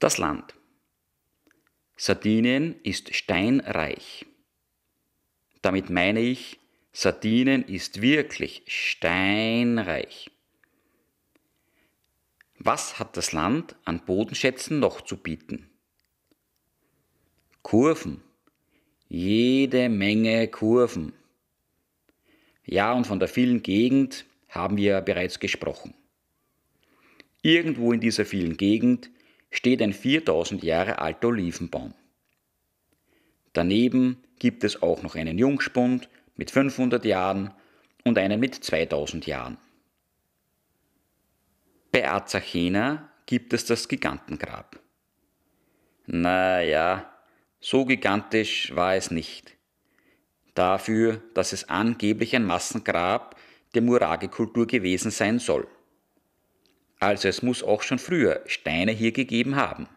Das Land. Sardinien ist steinreich. Damit meine ich, Sardinien ist wirklich steinreich. Was hat das Land an Bodenschätzen noch zu bieten? Kurven. Jede Menge Kurven. Ja, und von der vielen Gegend haben wir bereits gesprochen. Irgendwo in dieser vielen Gegend steht ein 4000 Jahre alter Olivenbaum. Daneben gibt es auch noch einen Jungspund mit 500 Jahren und einen mit 2000 Jahren. Bei Azachena gibt es das Gigantengrab. Naja, so gigantisch war es nicht. Dafür, dass es angeblich ein Massengrab der Murage-Kultur gewesen sein soll. Also es muss auch schon früher Steine hier gegeben haben.